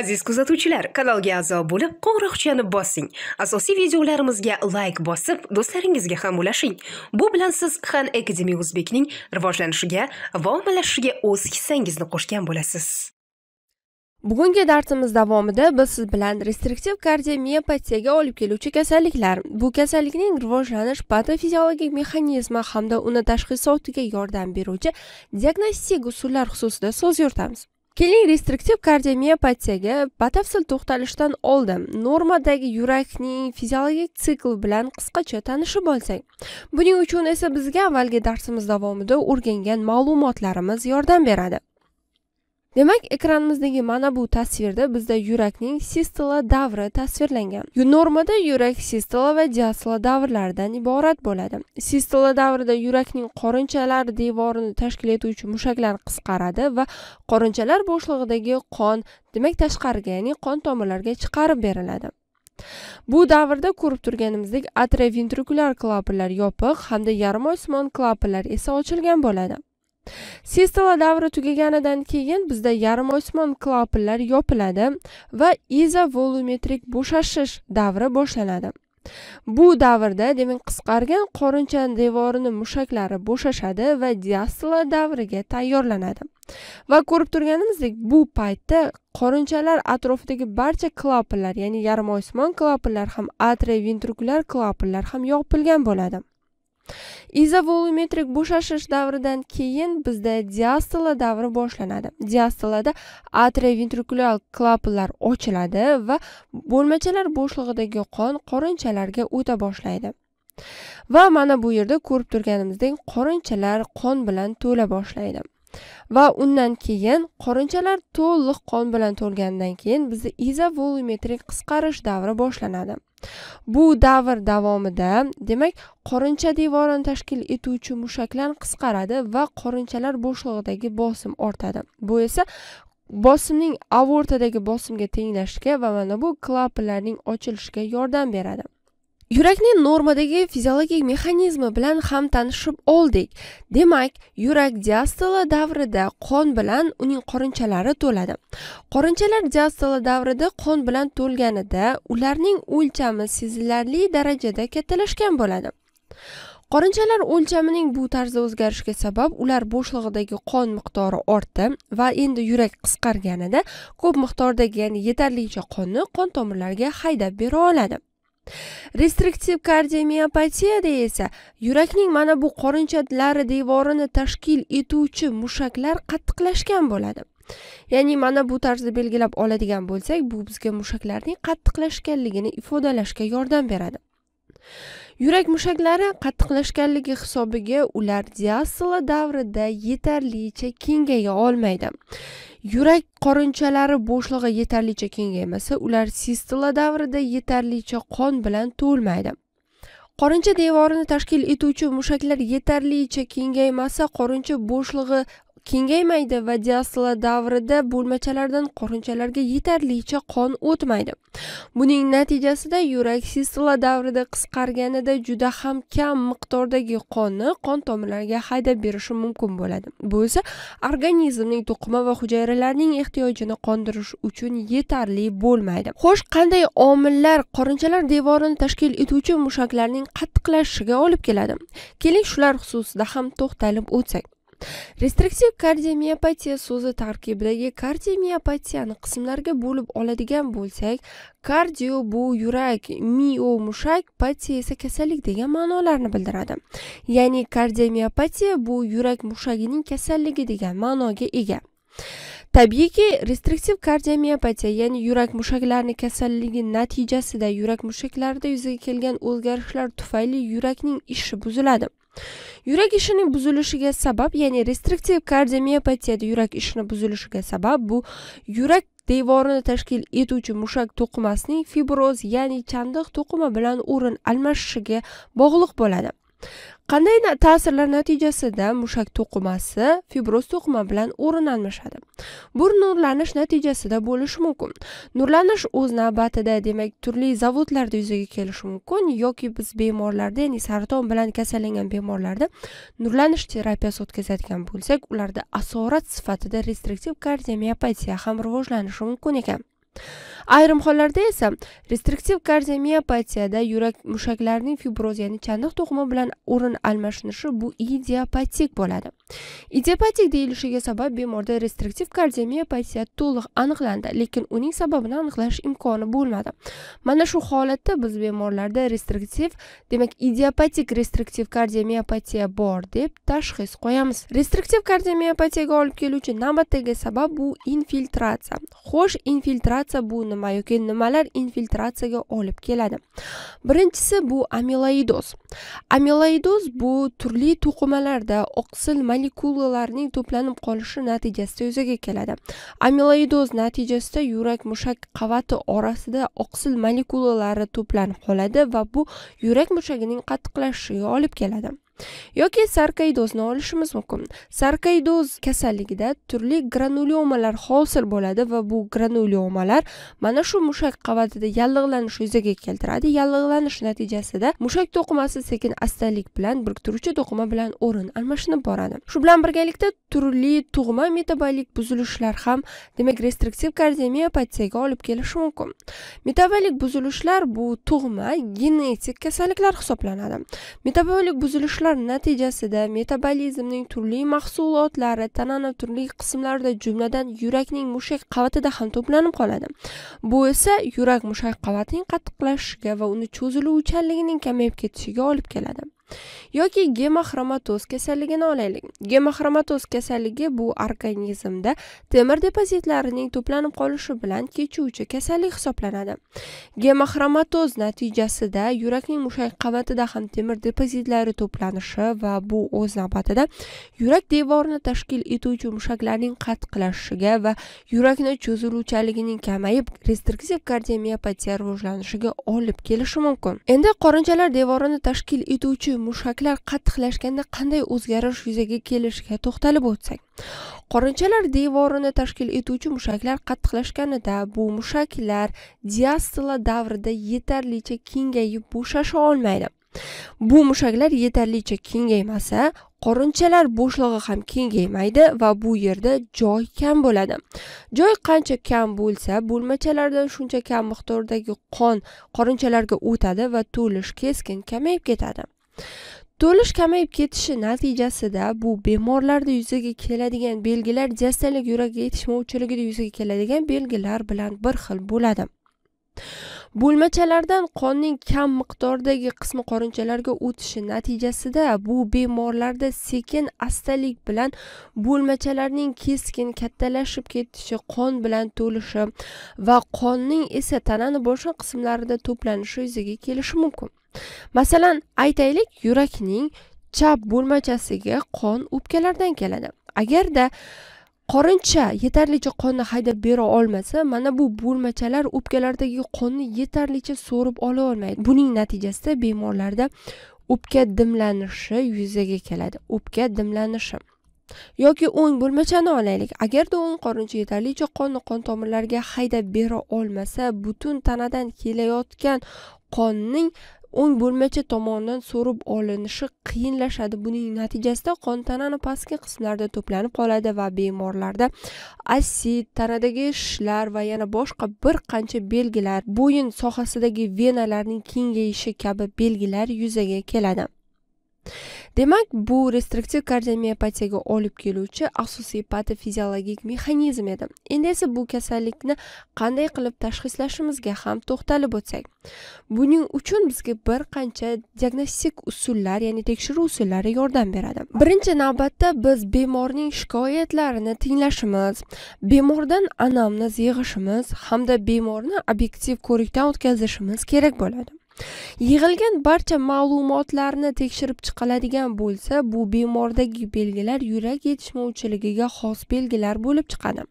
aziz kuzatuvchilar kanalga a'zo bo'lib qo'ng'iroqchani bossing asosiy videolarimizga layk bosib do'stlaringizga ham ulashing bu bilan siz han akademi o'zbekning rivojlanishiga va ommalashishiga o'z hissangizni qo'shgan bo'lasiz bugungi darsimiz davomida biz siz bilan restriktiv kardiomiopatiyaga olib keluvchi kasalliklar bu kasallikning rivojlanish patofiziologik mexanizmi hamda uni tashxisotiga yordam beruvchi diagnostik usullar xususida so'z yuritamiz keling restriktiv kardiomiopatiyaga batafsil to'xtalishdan oldin normadagi yurakning fiziologik sikli bilan qisqacha tanishib olsak buning uchun esa bizga avvalgi darsimiz davomida o'rgangan ma'lumotlarimiz yordam beradi demak ekranimizdagi mana bu tasvirda bizda yurakning sistola davri tasvirlangan normada yurak sistola va diastola davrlaridan iborat bo'ladi sistola davrida yurakning qorinchalar devorini tashkil etuvchi mushaklar qisqaradi va qorinchalar bo'shlig'idagi qon demak tashqariga ya'ni qon tomirlarga chiqarib beriladi bu davrda ko'rib turganimizdek atrioventrikulyar klapanlar yopiq hamda yarim osmon klapanlar esa ochilgan bo'ladi sistola davri tugaganidan keyin bizda yarim osmon klapanlar yopiladi va izovolumetrik bo'shashish davri boshlanadi bu davrda demak qisqargan qorincha devorini mushaklari bo'shashadi va diastola davriga tayyorlanadi va ko'rib turganimizdek bu paytda qorinchalar atrofidagi barcha klapanlar ya'ni yarim osmon klapanlar ham atrey ventrikulyar klapanlar ham yopilgan bo'ladi izovolumetrik bo'shashish davridan keyin bizda diastola davri boshlanadi diastolada atrioventrikulyar klapanlar ochiladi va bo'lmachalar bo'shlig'idagi qon qorinchalarga o'ta boshlaydi va mana bu yerda ko'rib turganimizdek qorinchalar qon bilan to'la boshlaydi va undan keyin qorinchalar to'liq qon bilan to'lgandan keyin bizda izovolumetrik qisqarish davri boshlanadi bu davr davomida demak qorincha devorini tashkil etuvchi mushaklar qisqaradi va qorinchalar bo'shlig'idagi bosim ortadi bu esa bosimning aortadagi bosimga tenglashishga va mana bu klapanlarning ochilishiga yordam beradi yurakning normadagi fiziologik mexanizmi bilan ham tanishib oldik demak yurak diastola davrida qon bilan uning qorinchalari to'ladi qorinchalar diastola davrida qon bilan to'lganida ularning o'lchami sezilarli darajada kattalashgan bo'ladi qorinchalar o'lchamining bu tarzda o'zgarishiga sabab ular bo'shlig'idagi qon miqdori ortdi va endi yurak qisqarganida ko'p miqdordagi ya'ni yetarlicha qonni qon tomirlariga haydab bera oladi Restriktiv kardiomiyopatiyada esa yurakning mana bu qorinchatlari devorini tashkil etuvchi mushaklar qattiqlashgan bo'ladi. Ya'ni mana bu tarzda belgilab oladigan bo'lsak, bu bizga mushaklarning qattiqlashganligini ifodalashga yordam beradi. Yurak mushaklari qattiqlashganligi hisobiga ular diastola davrida yetarlicha kengaya olmaydi. yurak qorinchalari bo'shlig'i yetarlicha kengaymasa ular sistola davrida yetarlicha qon bilan to'lmaydi qorincha devorini tashkil etuvchi mushaklar yetarlicha kengaymasa qorincha bo'shlig'i kengaymaydi va diastola davrida bo'lmachalardan qorinchalarga yetarlicha qon o'tmaydi buning natijasida yurak sistola davrida qisqarganida juda ham kam miqdordagi qonni qon tomirlariga haydab berishi mumkin bo'ladi bu esa organizmning to'qima va hujayralarning ehtiyojini qondirish uchun yetarli bo'lmaydi xo'sh qanday omillar qorinchalar devorini tashkil etuvchi mushaklarning qattiqlashishiga olib keladi keling shular xususida ham to'xtalib o'tsak Restriktiv kardiomiopatiya so'zi tarkibidagi kardiomiopatiyani qismlarga bo'lib oladigan bo'lsak, kardio bu yurak, mio mushak, patiya esa kasallik degan ma'nolarni bildiradi. Ya'ni kardiomiopatiya bu yurak mushagining kasalligi degan ma'noga ega. Tabiiyki, restriktiv kardiomiopatiya, ya'ni yurak mushaklarini kasalligi natijasida yurak mushaklarida yuzaga kelgan o'zgarishlar tufayli yurakning ishi buziladi. yurak ishining buzilishiga sabab ya'ni restriktiv kardiomiopatiyada yurak ishini buzilishiga sabab bu yurak devorini tashkil etuvchi mushak to'qimasining fibroz ya'ni chandiq to'qima bilan o'rin almashishiga bog'liq bo'ladi qanday ta'sirlar natijasida mushak to'qimasi fibroz to'qima bilan o'rin almashadi bu nurlanish natijasida bo'lishi mumkin nurlanish o'z navbatida demak turli zavodlarda yuzaga kelishi mumkin yoki biz bemorlarda ya'ni saraton bilan kasallangan bemorlarda nurlanish terapiyasi o'tkazadigan bo'lsak ularda asorat sifatida restriktiv kardiomiopatiya ham rivojlanishi mumkin ekan ayrim hollarda esa restriktiv kardiomiopatiyada yurak mushaklarining fibroz ya'ni chandiq to'qimi bilan o'rin almashinishi bu idiopatik bo'ladi idiopatik deyilishiga sabab bemorda restriktiv kardiomiopatiya to'liq aniqlandi lekin uning sababini aniqlash imkoni bo'lmadi mana shu holatda biz bemorlarda restriktiv demak idiopatik restriktiv kardiomiopatiya bor deb tashxis qo'yamiz restriktiv kardiomiopatiyaga olib keluvchi navbatdagi sabab bu infiltratsiya xo'sh infiltratsiya bu nima yoki nimalar infiltratsiyaga olib keladi birinchisi bu amiloidoz amiloidoz bu turli to'qimalarda oqsil molekulalarning to'planib qolishi natijasida yuzaga keladi amiloidoz natijasida yurak mushak qavati orasida oqsil molekulalari to'planib qoladi va bu yurak mushagining qattiqlashishiga olib keladi yoki sarkoidozni olishimiz mumkin sarkoidoz kasalligida turli granulyomalar hosil bo'ladi va bu granulyomalar mana shu mushak qavatida yallig'lanish yuzaga keltiradi yallig'lanish natijasida mushak to'qimasi sekin astalik bilan biriktiruvchi to'qima bilan o'rin almashinib boradi shu bilan birgalikda turli tug'ma metabolik buzilishlar ham demak restriktiv kardiomiopatiyaga olib kelishi mumkin metabolik buzilishlar bu tug'ma genetik kasalliklar hisoblanadi metabolik buzilishlar reaksiyalar natijasida metabolizmning turli mahsulotlari tanani turli qismlarida jumladan yurakning mushak qavatida ham to'planib qoladi bu esa yurak mushak qavatining qattiqlashishiga va uni cho'ziluvchanligining kamayib ketishiga olib keladi yoki gemoxromatoz kasalligini olaylik gemoxromatoz kasalligi bu organizmda temir depozitlarining to'planib qolishi bilan kechuvchi kasallik hisoblanadi gemoxromatoz natijasida yurakning mushak qavatida ham temir depozitlari to'planishi va bu o'z navbatida yurak devorini tashkil etuvchi mushaklarning qattiqlashishiga va yurakni cho'ziluvchanligining kamayib restriktiv kardiomiyopatiya rivojlanishiga olib kelishi mumkin endi qorinchalar devorini tashkil etuvchi mushaklar qattiqlashganda qanday o'zgarish yuzaga kelishiga to'xtalib o'tsak qorinchalar devorini tashkil etuvchi mushaklar qattiqlashganida bu mushaklar diastola davrida yetarlicha kengayib bo'shasha olmaydi bu mushaklar yetarlicha kengaymasa qorinchalar bo'shlig'i ham kengaymaydi va bu yerda joy kam bo'ladi joy qancha kam bo'lsa bo'lmachalardan shuncha kam miqdordagi qon qorinchalarga o'tadi va to'lish keskin kamayib ketadi to'lish kamayib ketishi natijasida bu bemorlarda yuzaga keladigan belgilar jastalik yurak yetishmovchiligida yuzaga keladigan belgilar bilan bir xil bo'ladi bo'lmachalardan qonning kam miqdordagi qismi qorinchalarga o'tishi natijasida bu bemorlarda sekin astalik bilan bo'lmachalarning keskin kattalashib ketishi qon bilan to'lishi va qonning esa tanani boshqa qismlarida to'planishi yuzaga kelishi mumkin masalan aytaylik yurakning chap bo'lmachasiga qon o'pkalardan keladi agarda qorincha yetarlicha qonni haydab bera olmasa mana bu bo'lmachalar o'pkalardagi qonni yetarlicha so'rib ola olmaydi buning natijasida bemorlarda o'pka dimlanishi yuzaga keladi o'pka dimlanishi yoki o'ng bo'lmachani olaylik agarda o'ng qorincha yetarlicha qonni qon tomirlariga haydab bera olmasa butun tanadan kelayotgan qonning o'ng bo'lmacha tomonidan so'rib olinishi qiyinlashadi buning natijasida qon tanani pastki qismlarida to'planib qoladi va bemorlarda asid tanadagi shishlar va yana boshqa bir qancha belgilar bo'yin sohasidagi venalarning kengayishi kabi belgilar yuzaga keladi demak bu restriktiv kardiomiopatiyaga olib keluvchi asosiy patofiziologik mexanizm edi endi esa bu kasallikni qanday qilib tashxislashimizga ham to'xtalib o'tsak buning uchun bizga bir qancha diagnostik usullar ya'ni tekshiruv usullari yordam beradi birinchi navbatda biz bemorning shikoyatlarini tinglashimiz bemordan anamnez yig'ishimiz hamda bemorni obyektiv ko'rikdan o'tkazishimiz kerak bo'ladi yig'ilgan barcha ma'lumotlarni tekshirib chiqiladigan bo'lsa bu bemordagi belgilar yurak yetishmovchiligiga xos belgilar bo'lib chiqadi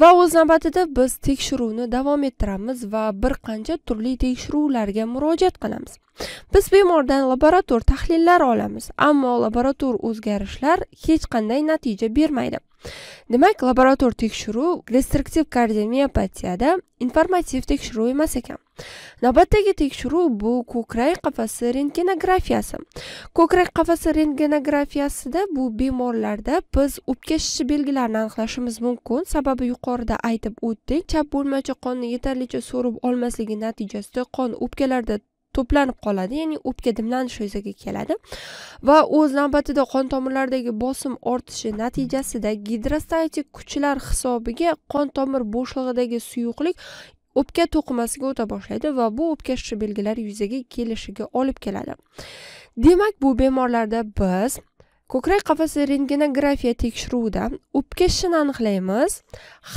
va o'z navbatida biz tekshiruvni davom ettiramiz va bir qancha turli tekshiruvlarga murojaat qilamiz biz bemordan laborator tahlillar olamiz ammo laborator o'zgarishlar hech qanday natija bermaydi demak laborator tekshiruv destruktiv kardiomiopatiyada informativ tekshiruv emas ekan navbatdagi tekshiruv bu ko'krak qafasi rentgenografiyasi ko'krak qafasi rentgenografiyasida bu bemorlarda biz shishi belgilarini aniqlashimiz mumkin sababi yuqorida aytib o'tdik chap bo'lmacha qonni yetarlicha so'rib olmasligi natijasida qon o'pkalarda to'planib qoladi ya'ni o'pka dimlanishi yuzaga keladi va o'z navbatida qon tomirlaridagi bosim ortishi natijasida gidrostatik kuchlar hisobiga qon tomir bo'shlig'idagi suyuqlik o'pka to'qimasiga o'ta boshlaydi va bu o'pka shishi belgilari yuzaga kelishiga olib keladi demak bu bemorlarda biz ko'krak qafasi rentgenografiya tekshiruvida o'pka shishini aniqlaymiz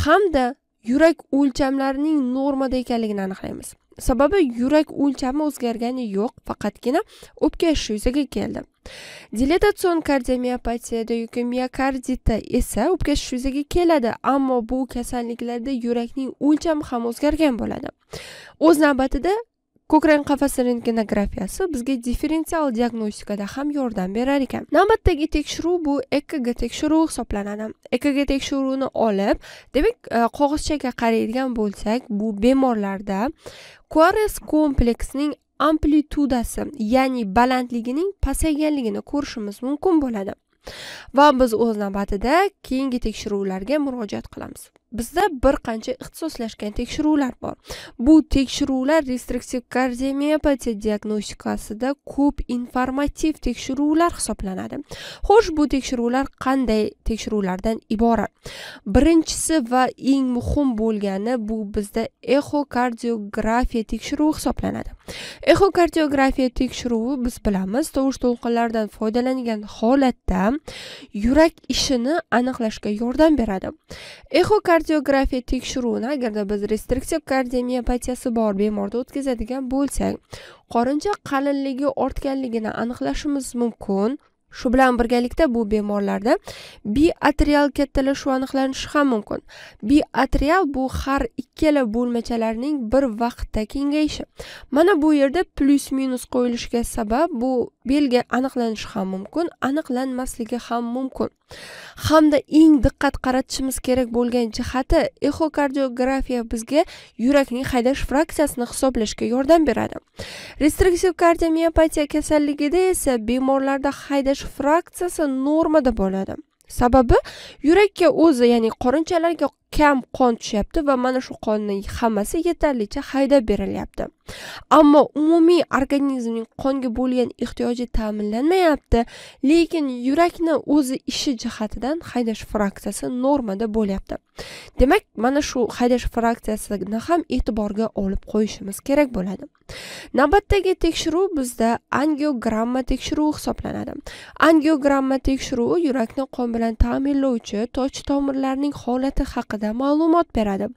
hamda yurak o'lchamlarining normada ekanligini aniqlaymiz sababi yurak o'lchami o'zgargani yo'q faqatgina o'pka shishi yuzaga keldi dilatatsion kardiomiyopatiyada yoki miokardita esa o'pkashish yuzaga keladi ammo bu kasalliklarda yurakning o'lchami ham o'zgargan bo'ladi o'z navbatida ko'krak qafasi rentgenografiyasi bizga differensial diagnostikada ham yordam berar ekan navbatdagi tekshiruv bu ekg tekshiruvi hisoblanadi ekg tekshiruvini olib demak e, qog'ozchaga qaraydigan bo'lsak bu bemorlarda QRS kompleksining amplitudasi ya'ni balandligining pasayganligini ko'rishimiz mumkin bo'ladi va biz o'z navbatida keyingi tekshiruvlarga murojaat qilamiz bizda bir qancha ixtisoslashgan tekshiruvlar bor bu tekshiruvlar restriktiv kardiomiopatiya diagnostikasida ko'p informativ tekshiruvlar hisoblanadi xo'sh bu tekshiruvlar qanday tekshiruvlardan iborat birinchisi va eng muhim bo'lgani bu bizda exokardiografiya tekshiruvi hisoblanadi exokardiografiya tekshiruvi biz bilamiz tovush to'lqinlaridan foydalangan holatda yurak ishini aniqlashga yordam beradi exokardiografiya kardiografiya tekshiruvini agarda biz restriktiv kardiomiopatiyasi bor bemorda o'tkazadigan bo'lsak qorincha qalinligi ortganligini aniqlashimiz mumkin shu bilan birgalikda bu bemorlarda biatrial kattalashuvi aniqlanishi ham mumkin biatrial bu har ikkala bo'lmachalarning bir vaqtda kengayishi mana bu yerda plyus minus qo'yilishiga sabab bu belgi aniqlanishi ham mumkin aniqlanmasligi ham mumkin hamda eng diqqat qaratishimiz kerak bo'lgan jihati exokardiografiya bizga yurakning haydash fraksiyasini hisoblashga yordam beradi restriktiv kardiomiopatiya kasalligida esa bemorlarda haydash fraksiyasi normada bo'ladi sababi yurakka o'zi ya'ni qorinchalarga kam qon tushyapti va mana shu qonni hammasi yetarlicha haydab berilyapti ammo umumiy organizmning qonga bo'lgan ehtiyoji ta'minlanmayapti lekin yurakni o'zi ishi jihatidan haydash fraksiyasi normada bo'lyapti demak mana shu haydash fraksiyasini ham e'tiborga olib qo'yishimiz kerak bo'ladi navbatdagi tekshiruv bizda angiogramma tekshiruvi hisoblanadi angiogramma tekshiruvi yurakni qon bilan ta'minlovchi toj tomirlarning holati haqida haqida ma'lumot beradi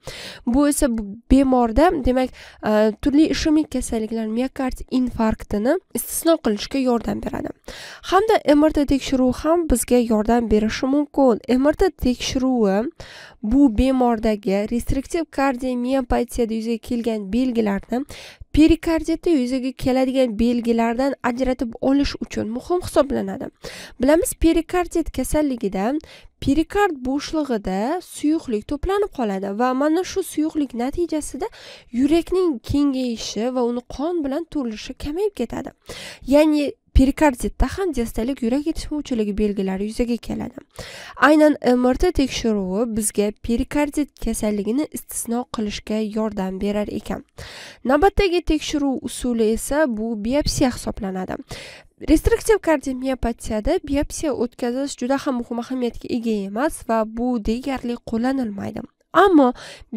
bu esa bemorda demak e, turli ishemik kasalliklar miokard infarktini istisno qilishga yordam beradi hamda mrt tekshiruvi ham bizga yordam berishi mumkin mrt tekshiruvi bu bemordagi restriktiv kardiomiopatiyada yuzaga kelgan belgilarni perikarditda yuzaga keladigan belgilardan ajratib olish uchun muhim hisoblanadi bilamiz perikardit kasalligida perikard bo'shlig'ida suyuqlik to'planib qoladi va mana shu suyuqlik natijasida yurakning kengayishi va uni qon bilan to'lishi kamayib ketadi ya'ni perikarditda ham diastalik yurak yetishmovchiligi belgilari yuzaga keladi aynan mrt tekshiruvi bizga perikardit kasalligini istisno qilishga yordam berar ekan navbatdagi tekshiruv usuli esa bu biopsiya hisoblanadi restriktiv kardiomiopatiyada biopsiya o'tkazish juda ham muhim ahamiyatga ega emas va bu deyarli qo'llanilmaydi ammo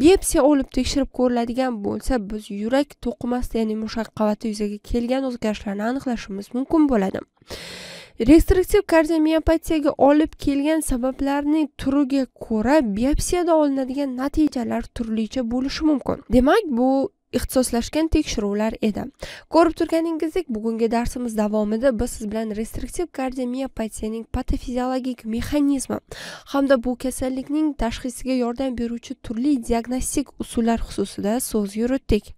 biopsiya olib tekshirib ko'riladigan bo'lsa biz yurak to'qimasida ya'ni mushak qavati yuzaga kelgan o'zgarishlarni aniqlashimiz mumkin bo'ladi restriktiv kardiomiopatiyaga olib kelgan sabablarning turiga ko'ra biopsiyada olinadigan natijalar turlicha bo'lishi mumkin demak bu ixtisoslashgan tekshiruvlar edi ko'rib turganingizdek bugungi darsimiz davomida biz siz bilan restriktiv kardiomiopatiyaning patofiziologik mexanizmi hamda bu kasallikning tashxisiga yordam beruvchi turli diagnostik usullar xususida so'z yuritdik